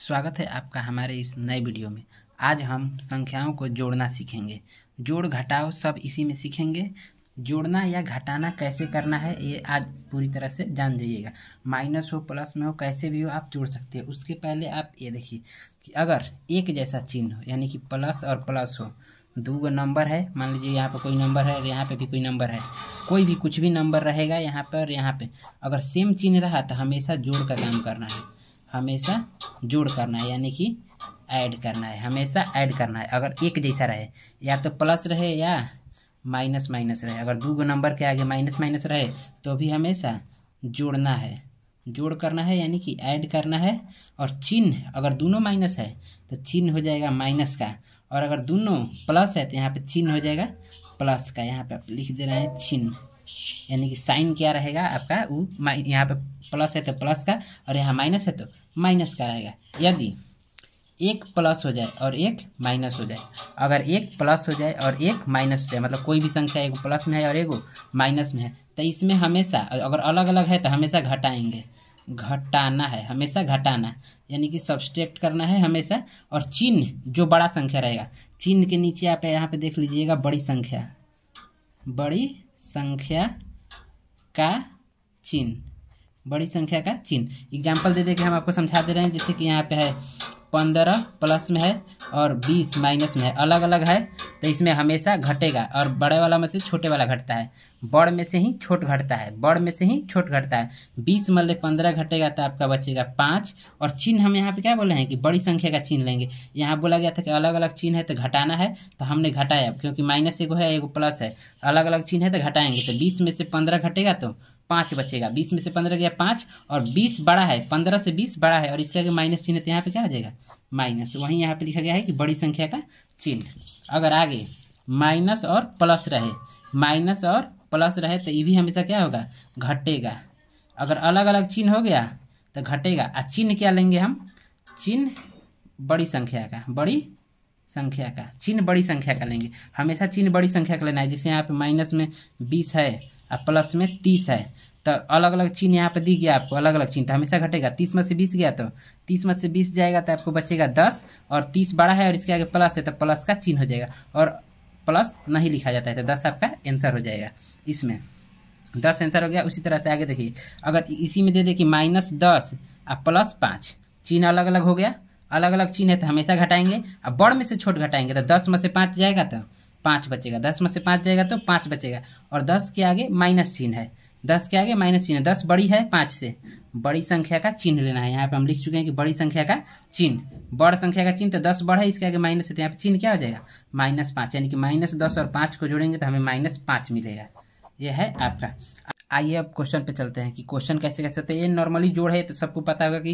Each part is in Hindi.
स्वागत है आपका हमारे इस नए वीडियो में आज हम संख्याओं को जोड़ना सीखेंगे जोड़ घटाओ सब इसी में सीखेंगे जोड़ना या घटाना कैसे करना है ये आज पूरी तरह से जान जाइएगा माइनस हो प्लस में हो कैसे भी हो आप जोड़ सकते हैं उसके पहले आप ये देखिए कि अगर एक जैसा चिन्ह हो यानी कि प्लस और प्लस हो दो गो नंबर है मान लीजिए यहाँ पर कोई नंबर है और यहाँ पे भी कोई नंबर है कोई भी कुछ भी नंबर रहेगा यहाँ पर यहाँ पे अगर सेम चिन्ह रहा तो हमेशा जोड़ का काम करना है हमेशा जोड़ करना है यानी कि ऐड करना है हमेशा ऐड करना है अगर एक जैसा रहे या तो प्लस रहे या माइनस माइनस रहे अगर दो गो नंबर के आगे माइनस माइनस रहे तो भी हमेशा जोड़ना है जोड़ करना है यानी कि ऐड करना है और चिन्ह अगर दोनों माइनस है तो चिन्ह हो जाएगा माइनस का और अगर दोनों प्लस है तो यहाँ पे चिन्ह हो जाएगा प्लस का यहाँ पे आप लिख दे रहे हैं चिन्ह यानी कि साइन क्या रहेगा आपका वो यहाँ पे प्लस है तो प्लस का और यहाँ माइनस है तो माइनस का रहेगा यदि एक प्लस हो जाए और एक माइनस हो जाए अगर एक प्लस हो जाए और एक माइनस हो जाए मतलब कोई भी संख्या एक प्लस में है और एक माइनस में है तो इसमें हमेशा अगर अलग अलग है तो हमेशा घटाएंगे घटाना है हमेशा घटाना यानी कि सब्सट्रैक्ट करना है हमेशा और चिन्ह जो बड़ा संख्या रहेगा चिन्ह के नीचे आप यहाँ पे देख लीजिएगा बड़ी संख्या बड़ी संख्या का चिन्ह बड़ी संख्या का चिन्ह एग्जाम्पल दे दे के हम आपको समझा दे रहे हैं जैसे कि यहाँ पे है पंद्रह प्लस में है और बीस माइनस में है अलग अलग है तो इसमें हमेशा घटेगा और बड़े वाला में से छोटे वाला घटता है बड़ में से ही छोट घटता है बड़ में से ही छोट घटता है बीस मतलब पंद्रह घटेगा तो आपका बचेगा पाँच और चिन्ह हम यहाँ पे क्या बोले हैं कि बड़ी संख्या का चिन्ह लेंगे यहाँ बोला गया था कि अलग अलग चिन्ह है तो घटाना है तो हमने घटाया क्योंकि माइनस एगो है एगो प्लस है अलग अलग चिन्ह है तो घटाएंगे तो बीस में से पंद्रह घटेगा तो पाँच बचेगा बीस में से पंद्रह गया पाँच और बीस बड़ा है पंद्रह से बीस बड़ा है और इसका आगे माइनस चिन्ह तो यहाँ पे क्या हो जाएगा माइनस वहीं यहाँ पर लिखा गया है कि बड़ी संख्या का चिन्ह अगर आगे माइनस और प्लस रहे माइनस और प्लस रहे तो ये भी हमेशा क्या होगा घटेगा अगर अलग अलग चिन्ह हो गया तो घटेगा और चिन्ह क्या लेंगे हम चिन्ह बड़ी संख्या का बड़ी संख्या का चिन्ह बड़ी संख्या का लेंगे हमेशा चिन्ह बड़ी संख्या का लेना है जैसे यहाँ पे माइनस में बीस है और प्लस में तीस है तो अलग अलग चिन्ह यहाँ पे दी गया आपको अलग अलग चिन्ह तो हमेशा घटेगा तीस में से बीस गया तो तीस में से बीस जाएगा तो आपको बचेगा दस और तीस बड़ा है और इसके आगे प्लस है तो प्लस का चिन्ह हो जाएगा और प्लस नहीं लिखा जाता है तो दस आपका आंसर हो जाएगा इसमें दस आंसर हो गया उसी तरह से आगे देखिए अगर इसी में दे दे कि माइनस दस और प्लस पाँच चिन्ह अलग अलग हो गया अलग अलग चिन्ह है तो हमेशा घटाएंगे और बड़ में से छोट घटाएंगे तो दस में से पाँच जाएगा तो पाँच बचेगा दस में से पाँच जाएगा तो पाँच बचेगा और दस के आगे माइनस चिन्ह है दस के आगे माइनस चिन्ह दस बड़ी है पाँच से बड़ी संख्या का चिन्ह लेना है यहाँ पे हम लिख चुके हैं कि बड़ी संख्या का चिन्ह बड़ संख्या का चिन्ह तो दस बढ़ है इसके आगे माइनस है तो यहाँ पर चिन्ह क्या हो जाएगा माइनस पाँच यानी कि माइनस दस और पाँच को जोड़ेंगे तो हमें माइनस पाँच मिलेगा यह है आपका आइए अब क्वेश्चन पे चलते हैं कि क्वेश्चन कैसे कैसे होते हैं ये नॉर्मली जोड़ है तो सबको पता होगा कि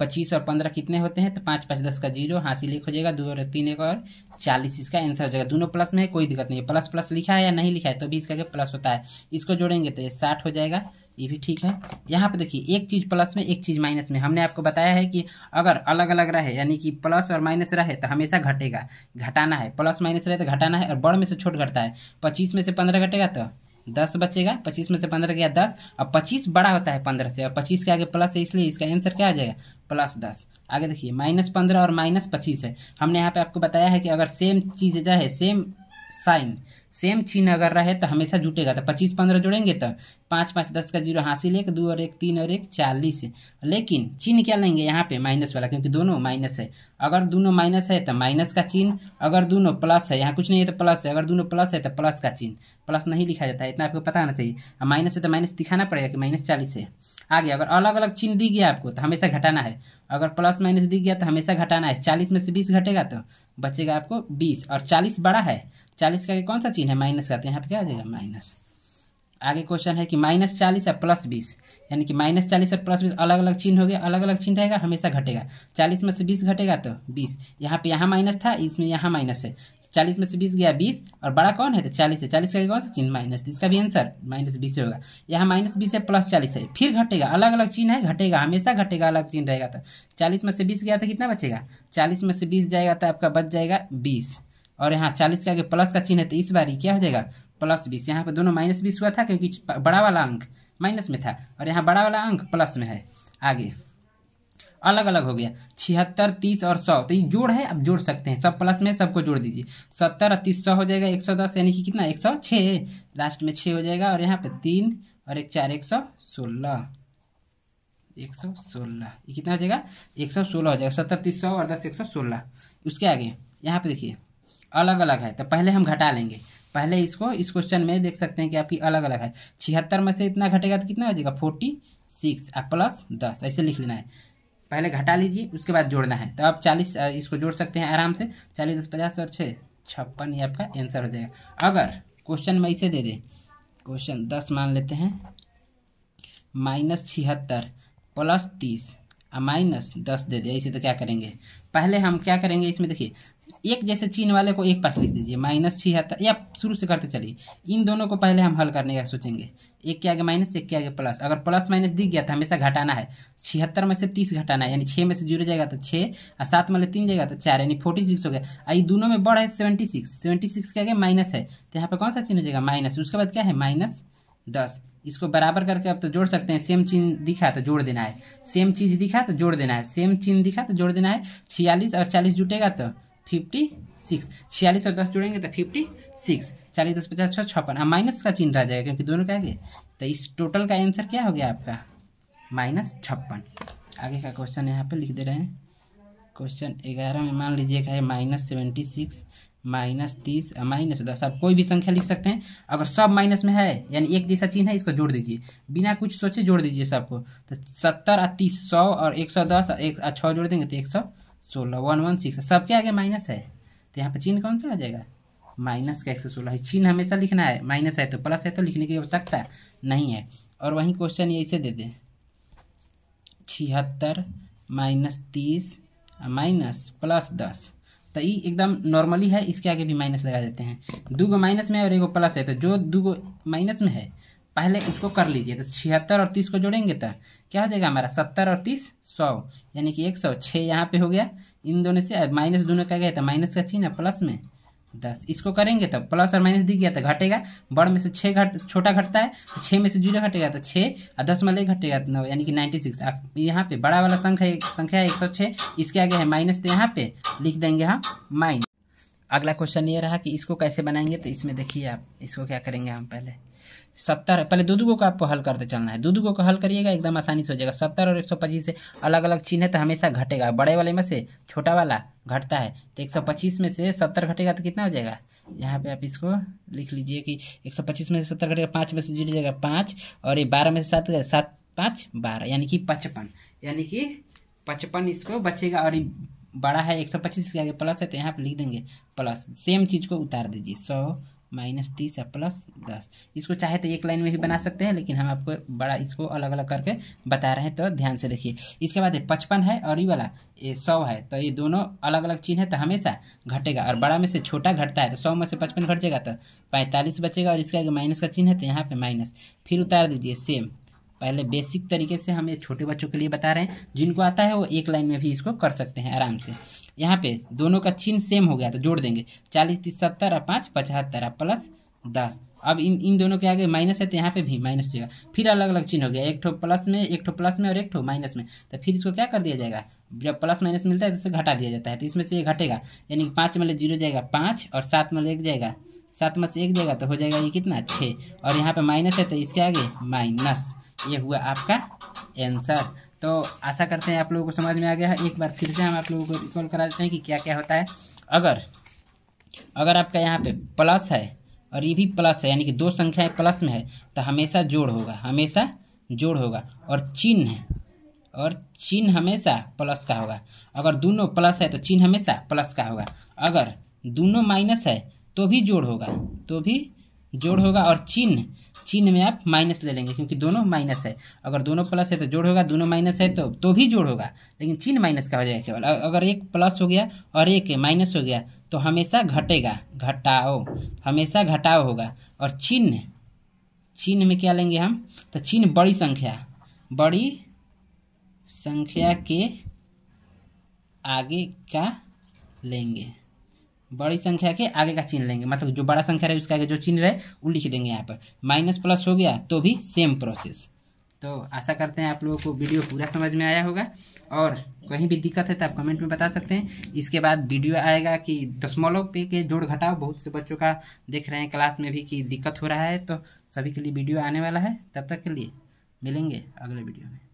पच्चीस और पंद्रह कितने होते हैं तो पाँच पाँच दस का जीरो हासिल एक हो जाएगा दो और तीन एक और चालीस इसका आंसर हो जाएगा दोनों प्लस में कोई दिक्कत नहीं है प्लस प्लस लिखा है या नहीं लिखा है तो भी इसका क्या प्लस होता है इसको जोड़ेंगे तो ये साठ हो जाएगा ये भी ठीक है यहाँ पर देखिए एक चीज़ प्लस में एक चीज़ माइनस में हमने आपको बताया है कि अगर अलग अलग रहे यानी कि प्लस और माइनस रहे तो हमेशा घटेगा घटाना है प्लस माइनस रहे तो घटाना है और बड़ में से छोट घटता है पच्चीस में से पंद्रह घटेगा तो दस बचेगा पच्चीस में से पंद्रह गया दस और पच्चीस बड़ा होता है पंद्रह से और पच्चीस के आगे प्लस है इसलिए इसका आंसर क्या आ जाएगा प्लस दस आगे देखिए माइनस पंद्रह और माइनस पच्चीस है हमने यहाँ पे आपको बताया है कि अगर सेम चीज़ जो है सेम साइन सेम चिन्ह अगर रहे तो हमेशा जुटेगा तो पच्चीस पंद्रह जोड़ेंगे तो पाँच पाँच दस का जीरो हासिल एक दो और एक तीन और एक चालीस लेकिन चिन्ह क्या लेंगे यहाँ पे माइनस वाला क्योंकि दोनों माइनस है अगर दोनों माइनस है तो माइनस का चिन्ह अगर दोनों प्लस है यहाँ कुछ नहीं है तो प्लस है अगर दोनों प्लस है तो प्लस का चिन्ह प्लस नहीं लिखा जाता है इतना आपको पता होना चाहिए और माइनस है तो माइनस दिखाना पड़ेगा कि माइनस चालीस है आगे अगर अलग अलग चिन्ह दी गया आपको तो हमेशा घटाना है अगर प्लस माइनस दी गया तो हमेशा घटाना है चालीस में से बीस घटेगा तो बचेगा आपको बीस और चालीस बड़ा है चालीस का कौन सा चिन्ह है माइनस का हैं यहाँ पे क्या आ जाएगा माइनस आगे क्वेश्चन है कि माइनस चालीस और प्लस बीस यानी कि माइनस चालीस और प्लस बीस अलग अलग चिन्ह हो गया अलग अलग चिन्ह रहेगा हमेशा घटेगा चालीस में से बीस घटेगा तो बीस यहाँ पे यहाँ माइनस था इसमें यहाँ माइनस है चालीस में से बीस गया बीस और बड़ा कौन है तो चालीस है चालीस का कौन सा चिन्ह माइनस तो इसका भी आंसर माइनस बीस होगा यहाँ माइनस बीस है प्लस चालीस है फिर घटेगा अलग अलग चिन्ह है घटेगा हमेशा घटेगा अलग चिन्ह रहेगा तो चालीस में से बीस गया तो कितना बचेगा चालीस में से बीस जाएगा तो आपका बच जाएगा बीस और यहाँ चालीस का आगे प्लस का चिन्ह है तो इस बार क्या हो जाएगा प्लस बीस यहाँ पर दोनों माइनस बीस हुआ था क्योंकि बड़ा वाला अंक माइनस में था और यहाँ बड़ा वाला अंक प्लस में है आगे अलग अलग हो गया छिहत्तर तीस और सौ तो ये जोड़ है आप जोड़ सकते हैं सब प्लस में सबको जोड़ दीजिए सत्तर और तीस सौ हो जाएगा एक सौ दस यानी कि कितना एक सौ छः लास्ट में छः हो जाएगा और यहाँ पे तीन और एक चार एक सौ सोलह एक सौ सोलह ये कितना हो जाएगा एक सौ सोलह हो जाएगा सत्तर तीस सौ और दस एक सौ सोलह उसके आगे यहाँ पे देखिए अलग अलग है तो पहले हम घटा लेंगे पहले इसको इस क्वेश्चन में देख सकते हैं कि आपकी अलग अलग है छिहत्तर में से इतना घटेगा तो कितना हो जाएगा फोर्टी सिक्स और प्लस दस ऐसे लिख लेना है पहले घटा लीजिए उसके बाद जोड़ना है तो आप चालीस इसको जोड़ सकते हैं आराम से चालीस दस पचास और छः छप्पन ये आपका आंसर हो जाएगा अगर क्वेश्चन में इसे दे दें क्वेश्चन दस मान लेते हैं माइनस छिहत्तर प्लस तीस माइनस दस दे दे इसे तो क्या करेंगे पहले हम क्या करेंगे इसमें देखिए एक जैसे चीन वाले को एक पास लिख दीजिए माइनस छिहत्तर या शुरू से करते चलिए इन दोनों को पहले हम हल करने का सोचेंगे एक के आगे माइनस एक के आगे प्लस अगर प्लस माइनस दिख गया तो हमेशा घटाना है छिहत्तर में से तीस घटाना है यानी छः में से जुड़े जाएगा तो छः और सात में तीन जाएगा तो चार यानी फोर्टी सिक्स हो गया और ये दोनों में बढ़ है सेवेंटी सिक्स सेवेंटी सिक्स के आगे माइनस है तो यहाँ पर कौन सा चीन हो जाएगा माइनस उसके बाद क्या है माइनस दस इसको बराबर करके अब तो जोड़ सकते हैं सेम चीन दिखा तो जोड़ देना है सेम चीज़ दिखा तो जोड़ देना है सेम चीन दिखा तो जोड़ देना है छियालीस और चालीस जुटेगा तो फिफ्टी सिक्स छियालीस और दस जोड़ेंगे तो फिफ्टी सिक्स चालीस दस पचास छः छप्पन अब हाँ, माइनस का चिन्ह रह जाएगा क्योंकि दोनों का आगे तो इस टोटल का आंसर क्या हो गया आपका माइनस छप्पन आगे का क्वेश्चन यहाँ पर लिख दे रहे हैं क्वेश्चन ग्यारह में मान लीजिए है माइनस सेवेंटी सिक्स माइनस तीस माइनस दस आप कोई भी संख्या लिख सकते हैं अगर सब माइनस में है यानी एक जैसा चिन्ह है इसको जोड़ दीजिए बिना कुछ सोचे जोड़ दीजिए सबको तो सत्तर और तीस सौ और एक सौ दस और एक छः जोड़ देंगे तो एक सौ सोलह वन वन सिक्स सबके आगे माइनस है तो यहाँ पर चिन्ह कौन सा आ जाएगा माइनस का एक सौ सोलह चिन्ह हमेशा लिखना है माइनस है तो प्लस है तो लिखने की आवश्यकता नहीं है और वहीं क्वेश्चन ये इसे दे दें छिहत्तर माइनस तीस माइनस प्लस दस तो ये एकदम नॉर्मली है इसके आगे भी माइनस लगा देते हैं दो गो माइनस में और एक गो प्लस है तो जो दो गो माइनस में है पहले इसको कर लीजिए तो छिहत्तर और तीस को जोड़ेंगे तो क्या हो जाएगा हमारा सत्तर और तीस सौ यानी कि एक सौ छः यहाँ पर हो गया इन दोनों से माइनस दोनों का गया था तो माइनस का है प्लस में दस इसको करेंगे तो प्लस और माइनस दिख गया तो घटेगा बड़ में से छः घट छोटा घटता है तो छः में से जीरो घटेगा तो छः और दस में घटेगा तो नौ यानी कि नाइन्टी सिक्स यहाँ पे बड़ा वाला संख्या संख्या एक सौ छः इसके आगे है माइनस तो यहाँ पे लिख देंगे हम माइनस अगला क्वेश्चन ये रहा कि इसको कैसे बनाएंगे तो इसमें देखिए आप इसको क्या करेंगे हम पहले सत्तर पहले दो दुगो को आपको हल करते चलना है दो दुगो को हल करिएगा एकदम आसानी से हो जाएगा सत्तर और एक सौ पच्चीस से अलग अलग चिन्ह है तो हमेशा घटेगा बड़े वाले में से छोटा वाला घटता है तो एक सौ पच्चीस में से सत्तर घटेगा तो कितना हो जाएगा यहाँ पे आप इसको लिख लीजिए कि एक सौ पच्चीस में से सत्तर घटेगा पाँच में से जुड़ जाएगा पाँच और ये बारह में से सात सात पाँच बारह यानी कि पचपन यानी कि पचपन इसको बचेगा और ये बड़ा है एक सौ पच्चीस के आगे प्लस है तो यहाँ पर लिख देंगे प्लस सेम चीज़ को उतार दीजिए सौ माइनस तीस या प्लस दस इसको चाहे तो एक लाइन में भी बना हम्म। सकते हैं लेकिन हम आपको बड़ा इसको अलग अलग करके बता रहे हैं तो ध्यान से देखिए इसके बाद ये पचपन है और ये वाला ये सौ है तो ये दोनों अलग अलग चिन्ह है तो हमेशा घटेगा और बड़ा में से छोटा घटता है तो सौ में से पचपन घट जाएगा तो पैंतालीस बचेगा और इसका माइनस का चिन्ह है तो यहाँ पर माइनस फिर उतार दीजिए सेम पहले बेसिक तरीके से हम ये छोटे बच्चों के लिए बता रहे हैं जिनको आता है वो एक लाइन में भी इसको कर सकते हैं आराम से यहाँ पे दोनों का चिन्ह सेम हो गया तो जोड़ देंगे चालीस तीस सत्तर और पाँच पचहत्तर और प्लस दस अब इन इन दोनों के आगे माइनस है तो यहाँ पे भी माइनस जाएगा फिर अलग अलग चिन्ह हो गया एक ठो प्लस में एक ठो प्लस में और एक ठो माइनस में तो फिर इसको क्या कर दिया जाएगा जब प्लस माइनस मिलता है तो उसे घटा दिया जाता है तो इसमें से ये घटेगा यानी कि पाँच में जीरो जाएगा पाँच और सात में एक जाएगा सात में से एक जाएगा तो हो जाएगा ये कितना छः और यहाँ पर माइनस है तो इसके आगे माइनस ये हुआ आपका आंसर तो आशा करते हैं आप लोगों को समझ में आ गया है एक बार फिर से हम आप लोगों को रिकॉल करा देते हैं कि क्या क्या होता है अगर अगर आपका यहाँ पे प्लस है और ये भी प्लस है यानी कि दो संख्याएं प्लस में है तो हमेशा जोड़ होगा हमेशा जोड़ होगा और चिन्ह और चिन्ह हमेशा प्लस का होगा अगर दोनों प्लस है तो चिन्ह हमेशा प्लस का होगा अगर दोनों माइनस है तो भी जोड़ होगा तो भी जोड़ होगा और चिन्ह चिन्ह में आप माइनस ले लेंगे क्योंकि दोनों माइनस है अगर दोनों प्लस है तो जोड़ होगा दोनों माइनस है तो तो भी जोड़ होगा लेकिन चिन्ह माइनस का हो जाएगा केवल अगर एक प्लस हो गया और एक माइनस हो गया तो हमेशा घटेगा घटाओ हमेशा घटाओ होगा और चिन्ह चिन्ह में क्या लेंगे हम तो चिन्ह बड़ी संख्या बड़ी संख्या के आगे का लेंगे बड़ी संख्या के आगे का चिन्ह लेंगे मतलब जो बड़ा संख्या रहे उसके आगे जो चिन्ह रहे वो लिख देंगे यहाँ पर माइनस प्लस हो गया तो भी सेम प्रोसेस तो आशा करते हैं आप लोगों को वीडियो पूरा समझ में आया होगा और कहीं भी दिक्कत है तो आप कमेंट में बता सकते हैं इसके बाद वीडियो आएगा कि दशमलव पे के जोड़ घटाओ बहुत से बच्चों का देख रहे हैं क्लास में भी कि दिक्कत हो रहा है तो सभी के लिए वीडियो आने वाला है तब तक के लिए मिलेंगे अगले वीडियो में